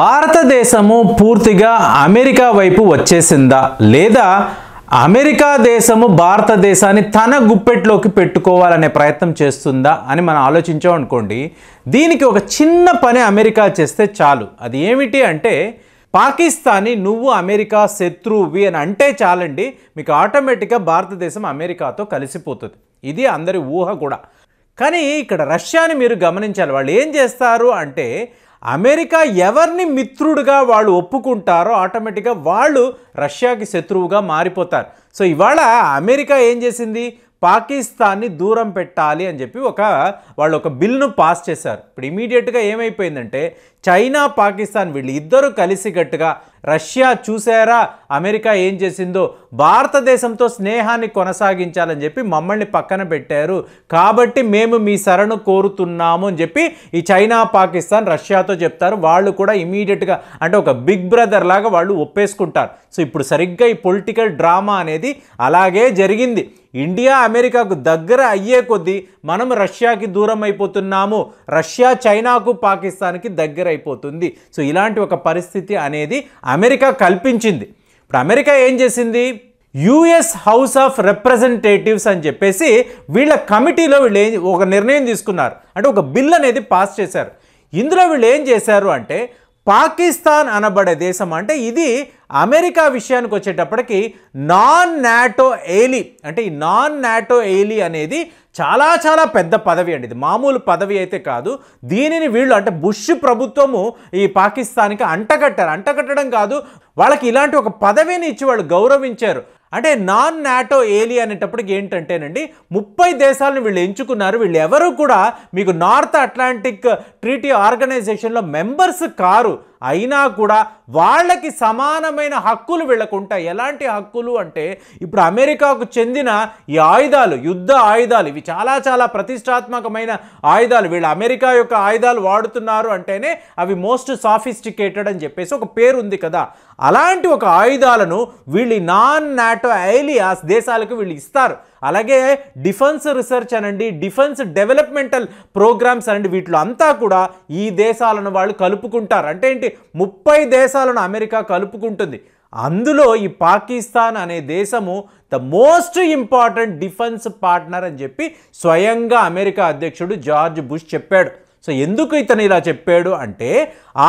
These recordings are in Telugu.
భారతదేశము పూర్తిగా అమెరికా వైపు వచ్చేసిందా లేదా అమెరికా దేశము భారతదేశాన్ని తన గుప్పెట్లోకి పెట్టుకోవాలనే ప్రయత్నం చేస్తుందా అని మనం ఆలోచించాం అనుకోండి దీనికి ఒక చిన్న పని అమెరికా చేస్తే చాలు అది ఏమిటి అంటే పాకిస్తాన్ని నువ్వు అమెరికా శత్రువి అని అంటే చాలండి మీకు ఆటోమేటిక్గా భారతదేశం అమెరికాతో కలిసిపోతుంది ఇది అందరి ఊహ కూడా కానీ ఇక్కడ రష్యాని మీరు గమనించాలి వాళ్ళు ఏం చేస్తారు అంటే అమెరికా ఎవరిని మిత్రుడుగా వాళ్ళు ఒప్పుకుంటారో ఆటోమేటిక్గా వాళ్ళు రష్యాకి శత్రువుగా మారిపోతారు సో ఇవాళ అమెరికా ఏం చేసింది పాకిస్తాన్ని దూరం పెట్టాలి అని చెప్పి ఒక వాళ్ళు ఒక బిల్ను పాస్ చేశారు ఇప్పుడు ఇమీడియట్గా ఏమైపోయిందంటే చైనా పాకిస్తాన్ వీళ్ళు ఇద్దరు కలిసికట్టుగా రష్యా చూసారా అమెరికా ఏం చేసిందో భారతదేశంతో స్నేహాన్ని కొనసాగించాలని చెప్పి మమ్మల్ని పక్కన పెట్టారు కాబట్టి మేము మీ శరణు కోరుతున్నాము అని చెప్పి ఈ చైనా పాకిస్తాన్ రష్యాతో చెప్తారు వాళ్ళు కూడా ఇమీడియట్గా అంటే ఒక బిగ్ బ్రదర్ లాగా వాళ్ళు ఒప్పేసుకుంటారు సో ఇప్పుడు సరిగ్గా ఈ పొలిటికల్ డ్రామా అనేది అలాగే జరిగింది ఇండియా అమెరికాకు దగ్గర అయ్యే కొద్దీ మనం రష్యాకి దూరం అయిపోతున్నాము రష్యా చైనాకు పాకిస్తాన్కి దగ్గర అయిపోతుంది సో ఇలాంటి ఒక పరిస్థితి అనేది అమెరికా కల్పించింది ఇప్పుడు అమెరికా ఏం చేసింది యుఎస్ హౌస్ ఆఫ్ రిప్రజెంటేటివ్స్ అని చెప్పేసి వీళ్ళ కమిటీలో వీళ్ళు ఒక నిర్ణయం తీసుకున్నారు అంటే ఒక బిల్ అనేది పాస్ చేశారు ఇందులో వీళ్ళు ఏం చేశారు అంటే పాకిస్తాన్ అనబడే దేశం అంటే ఇది అమెరికా విషయానికి వచ్చేటప్పటికి నాన్ నాటో ఎయిలి అంటే ఈ నాన్ నాటో ఎయిలి అనేది చాలా చాలా పెద్ద పదవి అండి ఇది మామూలు పదవి అయితే కాదు దీనిని వీళ్ళు అంటే బుష్ ప్రభుత్వము ఈ పాకిస్తాన్కి అంటగట్టారు అంటగట్టడం కాదు వాళ్ళకి ఇలాంటి ఒక పదవిని ఇచ్చి వాళ్ళు గౌరవించారు అంటే నాన్ నాటో ఏలి అనేటప్పటికి ఏంటంటేనండి ముప్పై దేశాలను వీళ్ళు ఎంచుకున్నారు వీళ్ళు ఎవరు కూడా మీకు నార్త్ అట్లాంటిక్ ట్రీటీ ఆర్గనైజేషన్లో మెంబర్స్ కారు అయినా కూడా వాళ్ళకి సమానమైన హక్కులు వీళ్ళకుంటాయి ఎలాంటి హక్కులు అంటే ఇప్పుడు అమెరికాకు చెందిన ఈ ఆయుధాలు యుద్ధ ఆయుధాలు ఇవి చాలా చాలా ప్రతిష్టాత్మకమైన ఆయుధాలు వీళ్ళు అమెరికా యొక్క ఆయుధాలు వాడుతున్నారు అంటేనే అవి మోస్ట్ సాఫిస్టికేటెడ్ అని చెప్పేసి ఒక పేరు ఉంది కదా అలాంటి ఒక ఆయుధాలను వీళ్ళు నాన్ నాటో ఐలియాస్ దేశాలకు వీళ్ళు ఇస్తారు అలాగే డిఫెన్స్ రీసెర్చ్ అనండి డిఫెన్స్ డెవలప్మెంటల్ ప్రోగ్రామ్స్ అనండి వీటిలో అంతా కూడా ఈ దేశాలను వాళ్ళు కలుపుకుంటారు అంటే ఏంటి ముప్పై దేశాలను అమెరికా కలుపుకుంటుంది అందులో ఈ పాకిస్తాన్ అనే దేశము the most important defence partner అని చెప్పి స్వయంగా అమెరికా అధ్యక్షుడు జార్జ్ బుష్ చెప్పాడు సో ఎందుకు ఇతను ఇలా చెప్పాడు అంటే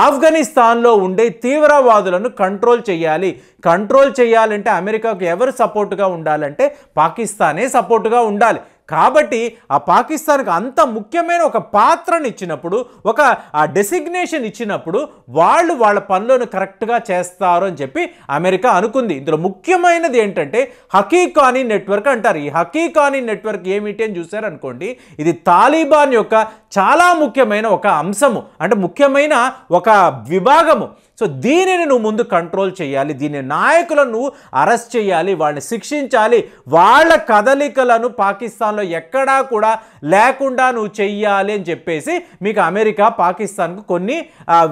ఆఫ్ఘనిస్తాన్లో ఉండే తీవ్రవాదులను కంట్రోల్ చేయాలి కంట్రోల్ చేయాలంటే అమెరికాకు ఎవరు సపోర్టుగా ఉండాలంటే పాకిస్తానే సపోర్టుగా ఉండాలి కాబట్టి ఆ పాకిస్తాన్కు అంత ముఖ్యమైన ఒక పాత్రని ఇచ్చినప్పుడు ఒక ఆ డెసిగ్నేషన్ ఇచ్చినప్పుడు వాళ్ళు వాళ్ళ పనులను కరెక్ట్గా చేస్తారు అని చెప్పి అమెరికా అనుకుంది ఇందులో ముఖ్యమైనది ఏంటంటే హకీకానీ నెట్వర్క్ అంటారు ఈ హకీకానీ నెట్వర్క్ ఏమిటి అని చూశారనుకోండి ఇది తాలిబాన్ యొక్క చాలా ముఖ్యమైన ఒక అంశము అంటే ముఖ్యమైన ఒక విభాగము సో దీనిని నువ్వు ముందు కంట్రోల్ చేయాలి దీని నాయకులను నువ్వు అరెస్ట్ చేయాలి వాళ్ళని శిక్షించాలి వాళ్ళ కదలికలను పాకిస్తాన్ సందర్భాల్లో ఎక్కడా కూడా లేకుండా నువ్వు చెయ్యాలి అని చెప్పేసి మీకు అమెరికా పాకిస్తాన్కు కొన్ని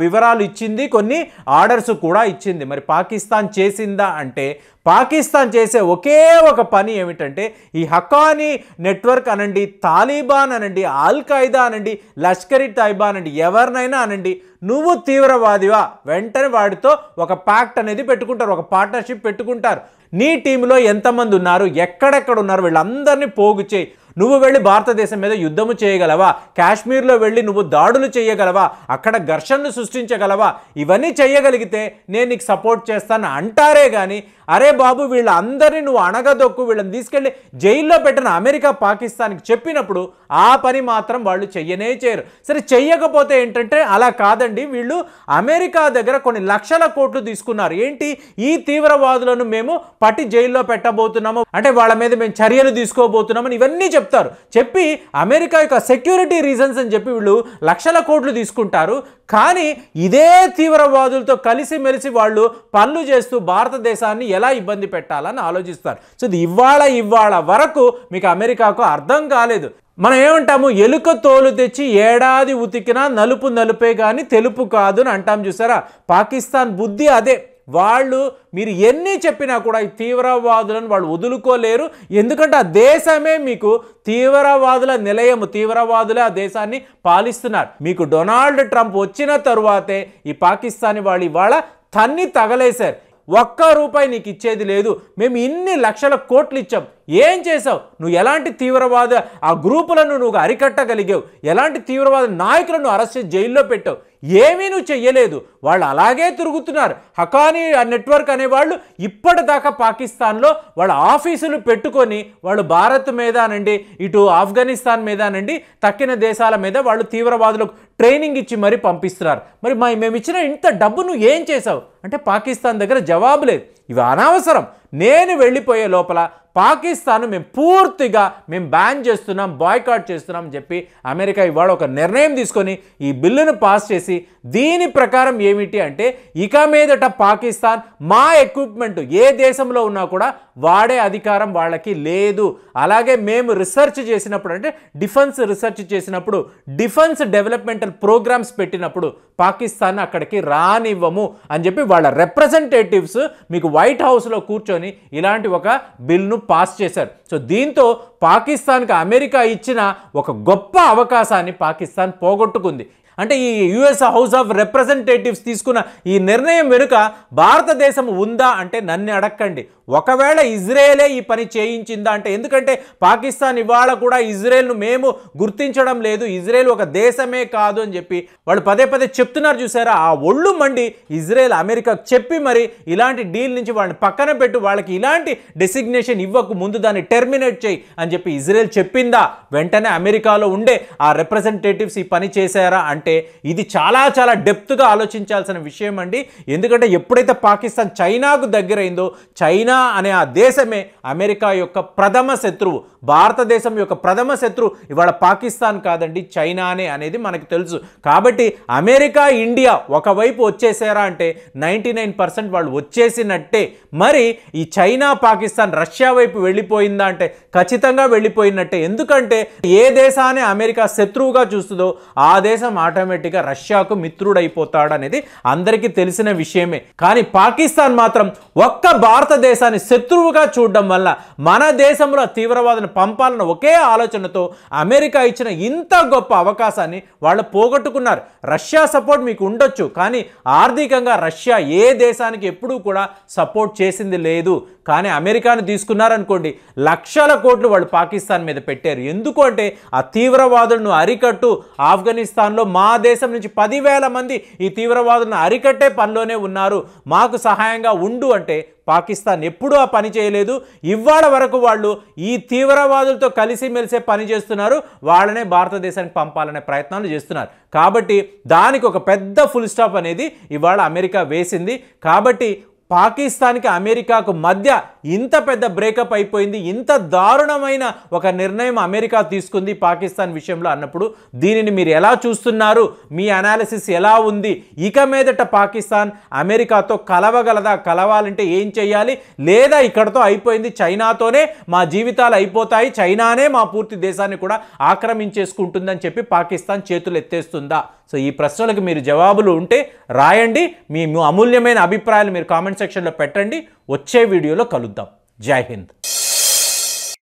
వివరాలు ఇచ్చింది కొన్ని ఆర్డర్స్ కూడా ఇచ్చింది మరి పాకిస్తాన్ చేసిందా అంటే పాకిస్తాన్ చేసే ఒకే ఒక పని ఏమిటంటే ఈ హకానీ నెట్వర్క్ అనండి తాలిబాన్ అనండి అల్ ఖైదా అనండి లష్కర్ ఇ అనండి ఎవరినైనా అనండి నువ్వు తీవ్రవాదివా వెంటనే వాడితో ఒక ప్యాక్ట్ అనేది పెట్టుకుంటారు ఒక పార్ట్నర్షిప్ పెట్టుకుంటారు నీ టీంలో ఎంతమంది ఉన్నారు ఎక్కడెక్కడ ఉన్నారు వీళ్ళందరినీ పోగు చేయి నువ్వు వెళ్ళి భారతదేశం మీద యుద్ధము చేయగలవా కాశ్మీర్లో వెళ్ళి నువ్వు దాడులు చేయగలవా అక్కడ ఘర్షణను సృష్టించగలవా ఇవన్నీ చేయగలిగితే నేను నీకు సపోర్ట్ చేస్తాను అంటారే కానీ అరే బాబు వీళ్ళందరినీ నువ్వు అణగదొక్కు వీళ్ళని తీసుకెళ్ళి జైల్లో పెట్టిన అమెరికా పాకిస్తాన్కి చెప్పినప్పుడు ఆ పని మాత్రం వాళ్ళు చెయ్యనే చేయరు సరే చెయ్యకపోతే ఏంటంటే అలా కాదండి వీళ్ళు అమెరికా దగ్గర కొన్ని లక్షల కోట్లు తీసుకున్నారు ఏంటి ఈ తీవ్రవాదులను మేము పట్టి జైల్లో పెట్టబోతున్నాము అంటే వాళ్ళ మీద మేము చర్యలు తీసుకోబోతున్నామని ఇవన్నీ చెప్తారు చెప్పి అమెరికా యొక్క సెక్యూరిటీ రీజన్స్ అని చెప్పి వీళ్ళు లక్షల కోట్లు తీసుకుంటారు కానీ ఇదే తీవ్రవాదులతో కలిసిమెలిసి వాళ్ళు పనులు చేస్తూ భారతదేశాన్ని ఎలా ఇబ్బంది పెట్టాలని ఆలోచిస్తారు సో ఇది ఇవాళ ఇవాళ వరకు మీకు అమెరికాకు అర్థం కాలేదు మనం ఏమంటాము ఎలుక తోలు తెచ్చి ఏడాది ఉతికినా నలుపు నలుపే కానీ తెలుపు కాదు అని అంటాం చూసారా పాకిస్తాన్ బుద్ధి అదే వాళ్ళు మీరు ఎన్ని చెప్పినా కూడా ఈ తీవ్రవాదులను వాళ్ళు వదులుకోలేరు ఎందుకంటే ఆ దేశమే మీకు తీవ్రవాదుల నిలయము తీవ్రవాదులే ఆ దేశాన్ని పాలిస్తున్నారు మీకు డొనాల్డ్ ట్రంప్ వచ్చిన తరువాతే ఈ పాకిస్తానీ వాళ్ళు ఇవాళ తన్ని తగలేశారు ఒక్క రూపాయి నీకు ఇచ్చేది లేదు మేము ఇన్ని లక్షల కోట్లు ఇచ్చాం ఏం చేసావు నువ్వు ఎలాంటి తీవ్రవాద ఆ గ్రూపులను నువ్వు అరికట్టగలిగావు ఎలాంటి తీవ్రవాద నాయకులను అరెస్ట్ జైల్లో పెట్టావు ఏమీ నువ్వు చెయ్యలేదు వాళ్ళు అలాగే తిరుగుతున్నారు హకానీ నెట్వర్క్ అనేవాళ్ళు ఇప్పటిదాకా పాకిస్తాన్లో వాళ్ళ ఆఫీసులు పెట్టుకొని వాళ్ళు భారత్ మీదనండి ఇటు ఆఫ్ఘనిస్తాన్ మీదనండి తక్కిన దేశాల మీద వాళ్ళు తీవ్రవాదులకు ట్రైనింగ్ ఇచ్చి మరీ పంపిస్తున్నారు మరి మా మేము ఇచ్చిన ఇంత డబ్బు నువ్వు ఏం చేసావు అంటే పాకిస్తాన్ దగ్గర జవాబు లేదు ఇవి అనవసరం నేను వెళ్ళిపోయే లోపల పాకిస్తాన్ మేము పూర్తిగా మేము బ్యాన్ చేస్తున్నాం బాయ్కాట్ చేస్తున్నాం అని చెప్పి అమెరికా ఇవాళ ఒక నిర్ణయం తీసుకొని ఈ బిల్లును పాస్ చేసి దీని ప్రకారం ఏమిటి అంటే ఇక మీదట పాకిస్తాన్ మా ఎక్విప్మెంట్ ఏ దేశంలో ఉన్నా కూడా వాడే అధికారం వాళ్ళకి లేదు అలాగే మేము రీసెర్చ్ చేసినప్పుడు అంటే డిఫెన్స్ రీసెర్చ్ చేసినప్పుడు డిఫెన్స్ డెవలప్మెంటల్ ప్రోగ్రామ్స్ పెట్టినప్పుడు పాకిస్తాన్ అక్కడికి రానివ్వము అని చెప్పి వాళ్ళ రిప్రజెంటేటివ్స్ మీకు వైట్ హౌస్లో కూర్చొని ఇలాంటి ఒక బిల్ను पास చేసర్ సో దీంతో పాకిస్తాన్కి అమెరికా ఇచ్చిన ఒక గొప్ప అవకాశాన్ని పాకిస్తాన్ పోగొట్టుకుంది అంటే ఈ యుఎస్ హౌస్ ఆఫ్ రిప్రజెంటేటివ్స్ తీసుకున్న ఈ నిర్ణయం వెనుక భారతదేశం ఉందా అంటే నన్ను అడక్కండి ఒకవేళ ఇజ్రాయేలే ఈ పని చేయించిందా అంటే ఎందుకంటే పాకిస్తాన్ ఇవాళ కూడా ఇజ్రాయేల్ను మేము గుర్తించడం లేదు ఇజ్రాయెల్ ఒక దేశమే కాదు అని చెప్పి వాళ్ళు పదే పదే చెప్తున్నారు చూసారా ఆ ఒళ్ళు మండి ఇజ్రాయేల్ అమెరికా చెప్పి మరి ఇలాంటి డీల్ నుంచి వాళ్ళని పక్కన పెట్టు వాళ్ళకి ఇలాంటి డెసిగ్నేషన్ ఇవ్వకు ముందు దాన్ని టెర్ర టెర్మినేట్ చేయి అని చెప్పి ఇజ్రాయెల్ చెప్పిందా వెంటనే అమెరికాలో ఉండే ఆ రిప్రజెంటేటివ్స్ ఈ పని చేశారా అంటే ఇది చాలా చాలా డెప్త్గా ఆలోచించాల్సిన విషయం అండి ఎందుకంటే ఎప్పుడైతే పాకిస్తాన్ చైనాకు దగ్గరైందో చైనా అనే ఆ దేశమే అమెరికా యొక్క ప్రథమ శత్రువు భారతదేశం యొక్క ప్రథమ శత్రు ఇవాళ పాకిస్తాన్ కాదండి చైనానే అనేది మనకు తెలుసు కాబట్టి అమెరికా ఇండియా ఒకవైపు వచ్చేసారా అంటే నైంటీ నైన్ పర్సెంట్ వాళ్ళు వచ్చేసినట్టే మరి ఈ చైనా పాకిస్తాన్ రష్యా వైపు వెళ్ళిపోయిందా అంటే ఖచ్చితంగా వెళ్ళిపోయినట్టే ఎందుకంటే ఏ దేశాన్ని అమెరికా శత్రువుగా చూస్తుందో ఆ దేశం ఆటోమేటిక్గా రష్యాకు మిత్రుడైపోతాడనేది అందరికీ తెలిసిన విషయమే కానీ పాకిస్తాన్ మాత్రం ఒక్క భారతదేశాన్ని శత్రువుగా చూడడం వల్ల మన దేశంలో తీవ్రవాదం పంపాలన్న ఒకే ఆలోచనతో అమెరికా ఇచ్చిన ఇంత గొప్ప అవకాశాన్ని వాళ్ళు పోగొట్టుకున్నారు రష్యా సపోర్ట్ మీకు ఉండొచ్చు కానీ ఆర్థికంగా రష్యా ఏ దేశానికి ఎప్పుడూ కూడా సపోర్ట్ చేసింది లేదు కానీ అమెరికాను తీసుకున్నారనుకోండి లక్షల కోట్లు వాళ్ళు పాకిస్తాన్ మీద పెట్టారు ఎందుకు అంటే ఆ తీవ్రవాదులను అరికట్టు ఆఫ్ఘనిస్తాన్లో మా దేశం నుంచి పదివేల మంది ఈ తీవ్రవాదులను అరికట్టే పనిలోనే ఉన్నారు మాకు సహాయంగా ఉండు అంటే పాకిస్తాన్ ఎప్పుడూ ఆ పని చేయలేదు ఇవాళ వరకు వాళ్ళు ఈ తీవ్రవాదులతో కలిసి మెలిసే పని చేస్తున్నారు వాళ్ళనే భారతదేశానికి పంపాలనే ప్రయత్నాలు చేస్తున్నారు కాబట్టి దానికి ఒక పెద్ద ఫుల్ స్టాప్ అనేది ఇవాళ అమెరికా వేసింది కాబట్టి పాకిస్తాన్కి అమెరికాకు మధ్య ఇంత పెద్ద బ్రేకప్ అయిపోయింది ఇంత దారుణమైన ఒక నిర్ణయం అమెరికా తీసుకుంది పాకిస్తాన్ విషయంలో అన్నప్పుడు దీనిని మీరు ఎలా చూస్తున్నారు మీ అనాలిసిస్ ఎలా ఉంది ఇక మీదట పాకిస్తాన్ అమెరికాతో కలవగలదా కలవాలంటే ఏం చేయాలి లేదా ఇక్కడతో అయిపోయింది చైనాతోనే మా జీవితాలు అయిపోతాయి చైనానే మా పూర్తి దేశాన్ని కూడా ఆక్రమించేసుకుంటుందని చెప్పి పాకిస్తాన్ చేతులు ఎత్తేస్తుందా సో ఈ ప్రశ్నలకు మీరు జవాబులు ఉంటే రాయండి మీ అమూల్యమైన అభిప్రాయాలు మీరు కామెంట్స్ సెక్షన్లో పెట్టండి వచ్చే వీడియోలో కలుద్దాం జై హింద్